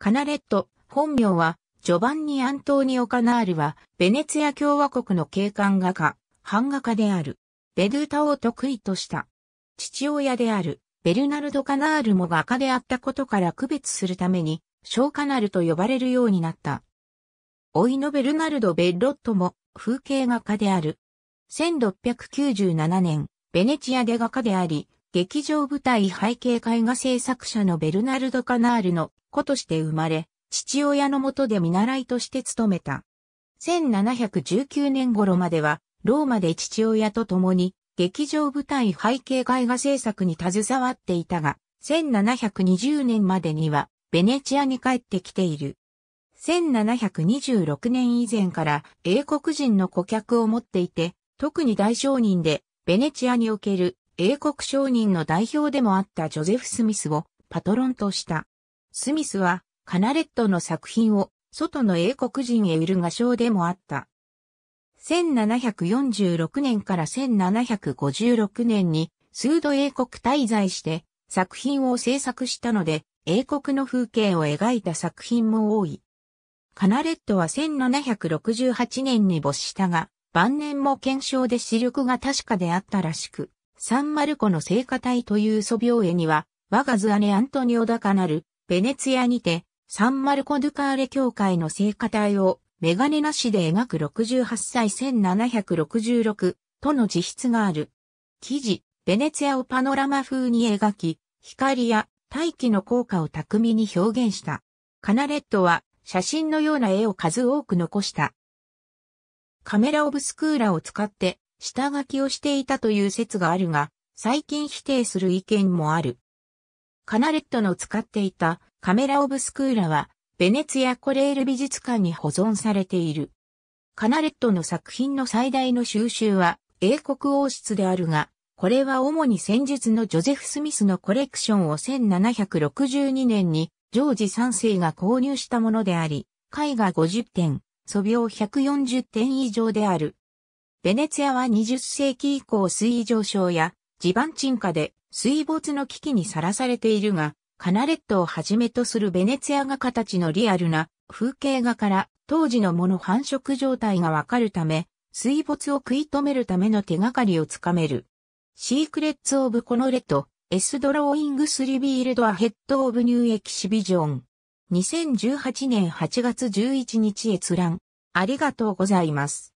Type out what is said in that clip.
カナレット、本名は、ジョバンニ・アントーニオ・カナールは、ベネツィア共和国の景観画家、版画家である。ベドゥータを得意とした。父親である、ベルナルド・カナールも画家であったことから区別するために、小カナルと呼ばれるようになった。いのベルナルド・ベッロットも、風景画家である。1697年、ベネチアで画家であり、劇場舞台背景絵画制作者のベルナルド・カナールの子として生まれ、父親のもとで見習いとして勤めた。1719年頃までは、ローマで父親と共に、劇場舞台背景絵画制作に携わっていたが、1720年までには、ベネチアに帰ってきている。1726年以前から英国人の顧客を持っていて、特に大商人で、ベネチアにおける英国商人の代表でもあったジョゼフ・スミスをパトロンとした。スミスは、カナレットの作品を、外の英国人へ売る画商でもあった。1746年から1756年に、数度英国滞在して、作品を制作したので、英国の風景を描いた作品も多い。カナレットは1768年に没したが、晩年も検証で視力が確かであったらしく、サンマルコの聖歌隊という祖病絵には、我が図姉アントニオ・ダカナルベネツィアにて、サンマルコ・ドゥカーレ教会の聖歌隊をメガネなしで描く68歳1766との自筆がある。記事、ベネツィアをパノラマ風に描き、光や大気の効果を巧みに表現した。カナレットは写真のような絵を数多く残した。カメラオブスクーラを使って下書きをしていたという説があるが、最近否定する意見もある。カナレットの使っていたカメラ・オブ・スクーラは、ベネツィア・コレール美術館に保存されている。カナレットの作品の最大の収集は、英国王室であるが、これは主に戦術のジョゼフ・スミスのコレクションを1762年にジョージ3世が購入したものであり、絵画50点、素描140点以上である。ベネツィアは20世紀以降水上昇や地盤沈下で水没の危機にさらされているが、カナレットをはじめとするベネツィア画ちのリアルな風景画から当時のもの繁殖状態がわかるため、水没を食い止めるための手がかりをつかめる。シークレッツ・オブ・コノレット、S ドローイングス・リビールド・アヘッド・オブ・ニュー・エキシビジョン。2018年8月11日閲覧。ありがとうございます。